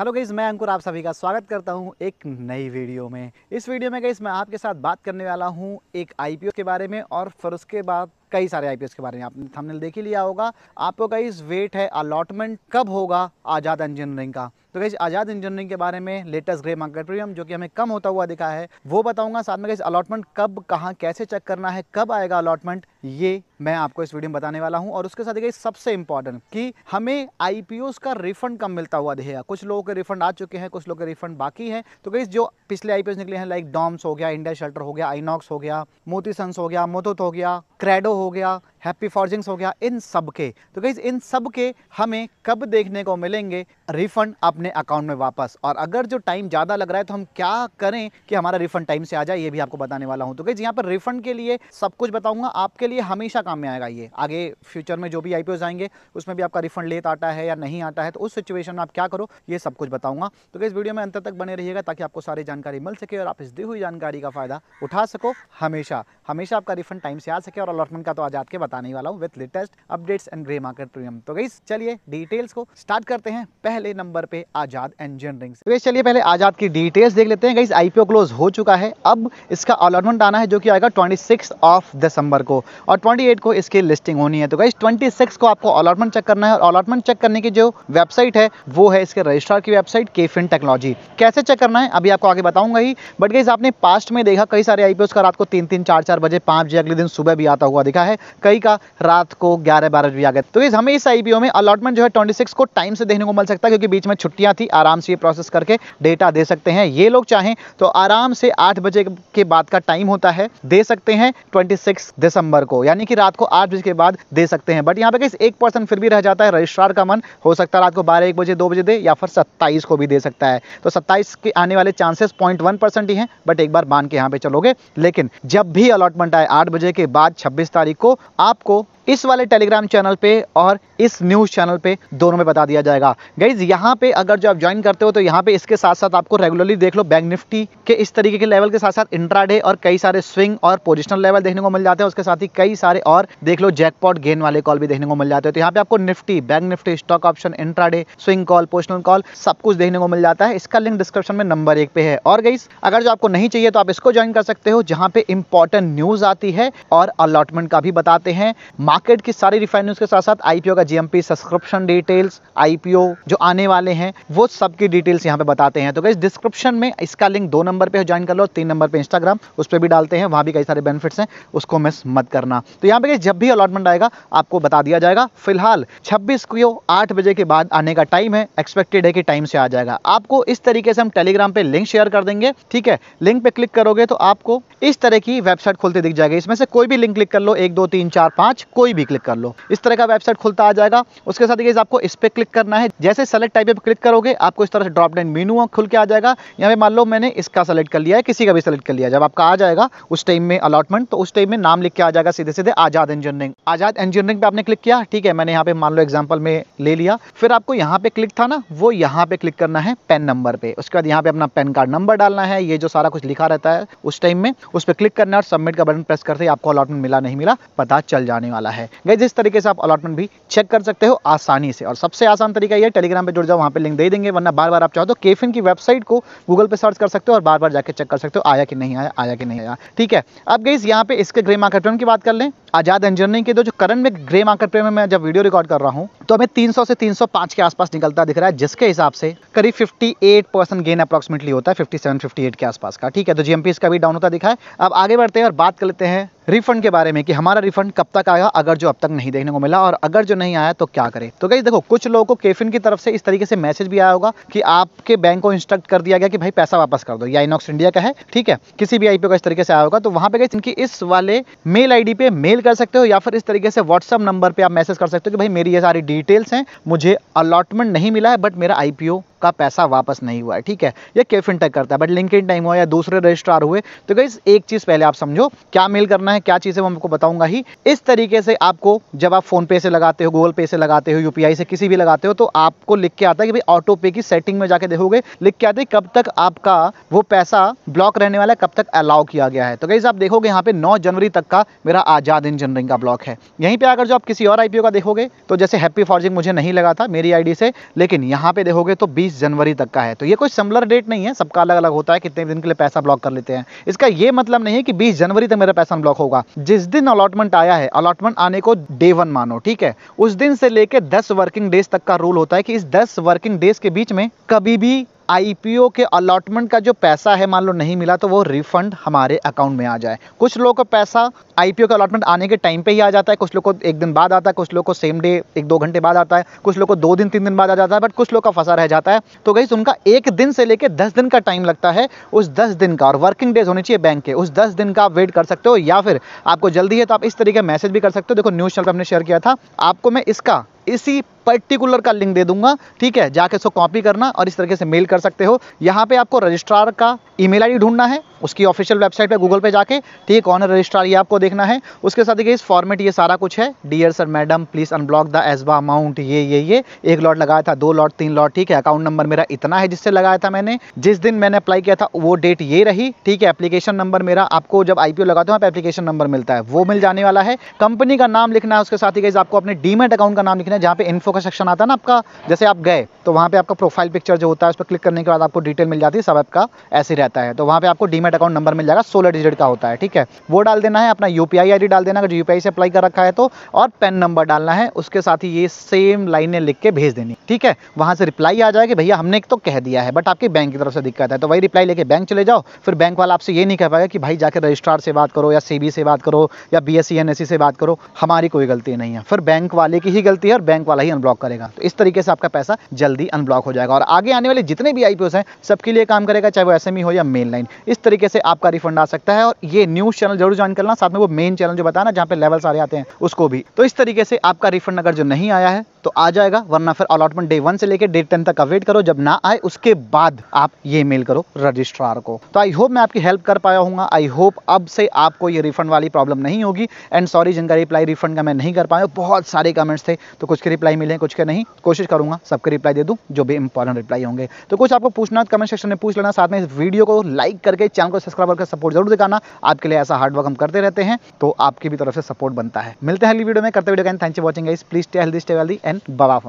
hello guys मैं अंकुर आप सभी का स्वागत करता हूं एक नई वीडियो में इस वीडियो में गई मैं आपके साथ बात करने वाला हूं एक आईपीओ के बारे में और फिर उसके बाद कई सारे आईपीओ के बारे में आपने थंबनेल देख ही लिया होगा आपको गई वेट है अलॉटमेंट कब होगा आज़ाद इंजीनियरिंग का तो गई आज़ाद इंजीनियरिंग के बारे में लेटेस्ट ग्रे मार्केट प्रीमियम जो कि हमें कम होता हुआ दिखा है वो बताऊंगा साथ में गई अलॉटमेंट कब कहाँ कैसे चेक करना है कब आएगा अलॉटमेंट ये मैं आपको इस वीडियो में बताने वाला हूँ और उसके साथ ही सबसे इंपॉर्टेंट कि हमें आई का रिफंड कम मिलता हुआ दिखेगा कुछ लोगों के रिफंड आ चुके हैं कुछ लोगों के रिफंड बाकी हैं तो गई जो पिछले आई निकले हैं लाइक डॉम्स हो गया इंडिया शेल्टर हो गया आईनॉक्स हो गया मोती सन्स हो गया मोतुत हो गया क्रेडो हो गया हैप्पी फॉर्जिंग्स हो गया इन सब के तो गई इन सब के हमें कब देखने को मिलेंगे रिफंड अपने अकाउंट में वापस और अगर जो टाइम ज़्यादा लग रहा है तो हम क्या करें कि हमारा रिफंड टाइम से आ जाए ये भी आपको बताने वाला हूँ तो गई यहाँ पर रिफंड के लिए सब कुछ बताऊँगा आपके लिए हमेशा काम में आएगा ये आगे फ्यूचर में जो भी आई आएंगे उसमें भी आपका रिफंड लेट आता है या नहीं आता है तो उस सिचुएशन में आप क्या करो ये सब कुछ बताऊंगा तो इस वीडियो में अंत तक बने रहिएगा ताकि आपको सारी जानकारी मिल सके और आप इस दी हुई जानकारी का फ़ायदा उठा सको हमेशा हमेशा आपका रिफंड टाइम से आ सके और अलॉटमेंट का तो आज आपके बताने वाला हूँ with latest updates and grey market premium तो गई चलिए डिटेल्स को स्टार्ट करते हैं पहले नंबर पे आजाद इंजीनियरिंग तो चलिए पहले आजाद की डिटेल्स देख लेते हैं गई आईपीओ क्लोज हो चुका है अब इसका अलॉटमेंट आना है जो कि आएगा ट्वेंटी ऑफ दिसंबर को और ट्वेंटी वेबसाइट को इसकी लिस्टिंग होनी है तो गाइज 26 को आपको अलॉटमेंट चेक करना है और अलॉटमेंट चेक करने की जो वेबसाइट है वो है इसके रजिस्ट्रार की वेबसाइट के फिन टेक्नोलॉजी कैसे चेक करना है अभी आपको आगे बताऊंगा ही बट गाइज आपने पास्ट में देखा कई सारे आईपीओ का रात को तीन तीन चार चार बजे पांच बजे अगले दिन सुबह भी आता हुआ दिखा है कई का रात को ग्यारह बारह बजे आ गया तो गाइज हमें इस आईपीओ में अलॉटमेंट जो है ट्वेंटी को टाइम से देखने को मिल सकता है क्योंकि बीच में छुट्टियां थी आराम से ये प्रोसेस करके डेटा दे सकते हैं ये लोग चाहें तो आराम से आठ बजे के बाद का टाइम होता है दे सकते हैं 26 दिसंबर को यानी कि रात रात को आठ बजे के बाद दे सकते हैं बट यहाँ पे किस एक पर्सन फिर भी रह जाता है रजिस्ट्रार का मन हो सकता है रात को बारह एक बजे दो बजे दे या फिर सत्ताईस को भी दे सकता है तो सत्ताईस के आने वाले चांसेस पॉइंट वन परसेंट ही है बट एक बार मान के यहाँ पे चलोगे लेकिन जब भी अलॉटमेंट आए आठ बजे के बाद छब्बीस तारीख को आपको इस वाले टेलीग्राम चैनल पे और इस न्यूज़ चैनल पे दोनों में बता दिया जाएगा गाइज यहाँ पे अगर जो आप ज्वाइन करते हो तो यहाँ पे इसके साथ साथ आपको रेगुलरली देख लो बैंक निफ्टी के इस तरीके के लेवल के साथ साथ इंट्राडे और कई सारे स्विंग और पोजिशनल लेवल देखने को मिल जाते हैं उसके साथ ही कई सारे और देख लो जैकपॉट गेन वाले कॉल भी देखने को मिल जाते हैं तो यहाँ पे आपको Nifty bank Nifty stock option intraday swing call positional call सब कुछ देखने को मिल जाता है इसका लिंक डिस्क्रिप्शन में नंबर एक पे है और गाइज अगर जो आपको नहीं चाहिए तो आप इसको ज्वाइन कर सकते हो जहाँ पे इंपॉर्टेंट न्यूज आती है और अलॉटमेंट का भी बताते हैं मार्केट की सारी रिफाइनरीज के साथ साथ आईपीओ का जीएमपी सब्सक्रिप्शन डिटेल्स आईपीओ जो आने वाले हैं वो सबकी डिटेल्स यहाँ पे बताते हैं तो गई डिस्क्रिप्शन में इसका लिंक दो नंबर पे ज्वाइन कर लो तीन नंबर पे इंस्टाग्राम उस पर भी डालते हैं वहाँ भी कई सारे बेनिफिट्स हैं उसको मिस मत करना तो यहाँ पे जब भी अलॉटमेंट आएगा आपको बता दिया जाएगा फिलहाल छब्बीस को आठ बजे के बाद आने का टाइम है एक्सपेक्टेड है कि टाइम से आ जाएगा आपको इस तरीके से हम टेलीग्राम पे लिंक शेयर कर देंगे ठीक है लिंक पे क्लिक करोगे तो आपको इस तरह की वेबसाइट खोलते दिख जाएगी इसमें से कोई भी लिंक क्लिक कर लो एक दो तीन चार पाँच कोई भी क्लिक कर लो इस तरह का वेबसाइट खुलता आ जाएगा उसके साथ ये आपको इस पर क्लिक करना है जैसे सेलेक्ट टाइप पर क्लिक करोगे आपको इस तरह से ड्रॉप डाइन मीनू खुल के आ जाएगा यहाँ पे मान लो मैंने इसका सेलेक्ट कर लिया है किसी का भी सेलेक्ट कर लिया जब आपका आ जाएगा उस टाइम में अलॉटमेंट तो उस टाइम में नाम लिख के आ जाएगा सीधे सीधे आजाद इंजीनियरिंग आजाद इंजीनियरिंग पे आपने क्लिक किया ठीक है मैंने यहाँ पे मान लो एग्जाम्पल में ले लिया फिर आपको यहाँ पे क्लिक था ना वो यहाँ पे क्लिक करना है पेन नंबर पे उसके बाद यहाँ पे अपना पेन कार्ड नंबर डालना है ये जो सारा कुछ लिखा रहता है उस टाइम में उस पर क्लिक करना है और सबमिट का बटन प्रेस करते ही आपको अलॉटमेंट मिला नहीं मिला पता चल जाने वाला वाला है गैज इस तरीके से आप अलॉटमेंट भी चेक कर सकते हो आसानी से और सबसे आसान तरीका यह टेलीग्राम पर जुड़ जाओ वहाँ पर लिंक दे देंगे वरना बार बार आप चाहो तो केफिन की वेबसाइट को गूगल पर सर्च कर सकते हो और बार बार जाकर चेक कर सकते हो आया कि नहीं आया आया कि नहीं आया ठीक है अब गई यहाँ पे इसके ग्रे मार्केट प्रेम की बात कर लें आजाद इंजीनियरिंग के दो जो करंट में ग्रे मार्केट प्रेम में मैं जब वीडियो रिकॉर्ड कर रहा हूँ तो हमें 300 से 305 के आसपास निकलता दिख रहा है जिसके हिसाब से करीब 58 परसेंट गेन अप्रॉक्सिमेटली होता है 57 58 के आसपास का ठीक है तो जीएमपी इसका भी डाउन होता दिखा है अब आगे बढ़ते हैं और बात कर लेते हैं रिफंड के बारे में कि हमारा रिफंड कब तक आएगा अगर जो अब तक नहीं देखने को मिला और अगर जो नहीं आया तो क्या करें तो कहीं देखो कुछ लोगों को केफिन की तरफ से इस तरीके से मैसेज भी आया होगा कि आपके बैंक को इंस्ट्रक्ट कर दिया गया कि भाई पैसा वापस कर दो या इनॉक्स इंडिया का है ठीक है किसी भी आईपीओ का इस तरीके से आया होगा तो वहां पे गई इनकी इस वाले मेल आई पे मेल कर सकते हो या फिर इस तरीके से व्हाट्सअप नंबर पर आप मैसेज कर सकते हो कि भाई मेरी ये सारी डिटेल्स हैं मुझे अलॉटमेंट नहीं मिला है बट मेरा आईपीओ आपका पैसा वापस नहीं हुआ है ठीक है ये के फिनटेक करता है बट लिंक इन टाइम हुआ या दूसरे रजिस्ट्रार हुए तो गई एक चीज़ पहले आप समझो क्या मेल करना है क्या चीज़ें मैं आपको बताऊंगा ही इस तरीके से आपको जब आप फोन पे से लगाते हो गूगल पे से लगाते हो यूपीआई से किसी भी लगाते हो तो आपको लिख के आता है कि भाई ऑटो पे की सेटिंग में जाके देखोगे लिख के आते कब तक आपका वो पैसा ब्लॉक रहने वाला है कब तक अलाउ किया गया है तो गई आप देखोगे यहाँ पे नौ जनवरी तक का मेरा आजाद इंजीनियरिंग का ब्लॉक है यहीं पर अगर जो आप किसी और आईपीओ का देखोगे तो जैसे हैप्पी फॉर्जिंग मुझे नहीं लगा था मेरी आईडी से लेकिन यहाँ पे देखोगे तो बीस बीस जनवरी तक का है तो ये कोई सिमिलर डेट नहीं है सबका अलग अलग होता है कितने दिन के लिए पैसा ब्लॉक कर लेते हैं इसका ये मतलब नहीं है कि बीस जनवरी तक मेरा पैसा ब्लॉक होगा जिस दिन अलॉटमेंट आया है अलॉटमेंट आने को डे वन मानो ठीक है उस दिन से लेकर दस वर्किंग डेज तक का रूल होता है कि इस दस वर्किंग डेज के बीच में कभी भी आईपीओ के अलॉटमेंट का जो पैसा है मान लो नहीं मिला तो वो रिफंड हमारे अकाउंट में आ जाए कुछ लोगों का पैसा आईपीओ का अलॉटमेंट आने के टाइम पे ही आ जाता है कुछ लोगों को एक दिन बाद आता है कुछ लोगों को सेम डे एक दो घंटे बाद आता है कुछ लोगों को दो दिन तीन दिन बाद आ जाता है बट कुछ लोग का फंसा रह जाता है तो गई उनका एक दिन से लेकर दस दिन का टाइम लगता है उस दस दिन का और वर्किंग डेज होने चाहिए बैंक के उस दस दिन का आप वेट कर सकते हो या फिर आपको जल्दी है तो आप इस तरीके मैसेज भी कर सकते हो देखो न्यूज़ चैनल पर हमने शेयर किया था आपको मैं इसका इसी पर्टिकुलर का लिंक दे दूंगा ठीक है जाके उसको कॉपी करना और इस तरीके से मेल कर सकते हो यहाँ पे आपको रजिस्ट्रार का ईमेल आईडी ढूंढना है उसकी ऑफिशियल वेबसाइट पे गूगल पे जाके ठीक कौन है रजिस्ट्रार ये आपको देखना है उसके साथ देखिए इस फॉर्मेट ये सारा कुछ है dear sir madam please unblock the ASBA amount ये ये ये एक लॉट लगाया था दो लॉट तीन लॉट ठीक है अकाउंट नंबर मेरा इतना है जिससे लगाया था मैंने जिस दिन मैंने अप्लाई किया था वो डेट ये रही ठीक है एप्लीकेशन नंबर मेरा आपको जब आईपीओ लगाते हो आप एप्लीकेशन नंबर मिलता है वो मिल जाने वाला है कंपनी का नाम लिखना है उसके साथ ही आपको अपने डीमेट अकाउंट का नाम लिखना है जहाँ पे इन्फो फोटो का सेक्शन आता है ना आपका जैसे आप गए तो वहाँ पे आपका प्रोफाइल पिक्चर जो होता है उस पर क्लिक करने के बाद आपको डिटेल मिल जाती है सब आपका ऐसे रहता है तो वहाँ पे आपको डीमेट अकाउंट नंबर मिल जाएगा सोलह डिजिट का होता है ठीक है वो डाल देना है अपना यू पी डाल देना अगर यू से अप्लाई कर रखा है तो और पेन नंबर डालना है उसके साथ ही ये सेम लाइने लिख के भेज देनी ठीक है वहाँ से रिप्लाई आ जाएगी भैया हमने तो कह दिया है बट आपके बैंक की तरफ से दिक्कत है तो वही रिप्लाई लेके बैंक चले जाओ फिर बैंक वाला आपसे ये नहीं कह पाएगा कि भाई जाकर रजिस्ट्रार से बात करो या सी से बात करो या बी एस e e से बात करो हमारी कोई गलती नहीं है फिर बैंक वाले की ही गलती है और बैंक वाला ही अनब्लॉक करेगा तो इस तरीके से आपका पैसा जल्दी अनब्लॉक हो जाएगा और आगे आने वाले जितने भी आईपीओस हैं सबके लिए काम करेगा चाहे वो एस e हो या मेन लाइन इस तरीके से आपका रिफंड आ सकता है और ये न्यूज़ चैनल जरूर ज्वाइन करना साथ में वो मेन चैनल जो बताना जहाँ पे लेवल सारे आते हैं उसको भी तो इस तरीके से आपका रिफंड अगर जो नहीं आया है तो आ जाएगा वरना फिर अलॉटमेंट डे वन से लेकर डे टेन तक वेट करो जब ना आए उसके बाद आप ये मेल करो रजिस्ट्रार को तो आई होप मैं आपकी हेल्प कर पाया हूँ आई होप अब से आपको ये रिफंड वाली प्रॉब्लम नहीं होगी एंड सॉरी जिनका रिप्लाई रिफंड का मैं नहीं कर पाया बहुत सारे कमेंट्स थे तो कुछ के रिप्लाई मिले कुछ के नहीं कोशिश करूंगा सबके रिप्लाई दे दूँ जो भी इंपॉर्टेंट रिप्लाई होंगे तो कुछ आपको पूछना कमेंट सेक्शन में पूछ लेना साथ में इस वीडियो को लाइक करके चैनल को सब्सक्राइब करके सपोर्ट जरूर दिखाना आपके लिए ऐसा हार्डवर्क हम करते रहते हैं तो आपकी भी तरफ से सपोर्ट बनता है मिलते हैं अगली वीडियो में करते वीडियो कहें thank you watching please stay healthy stay wealthy and Baba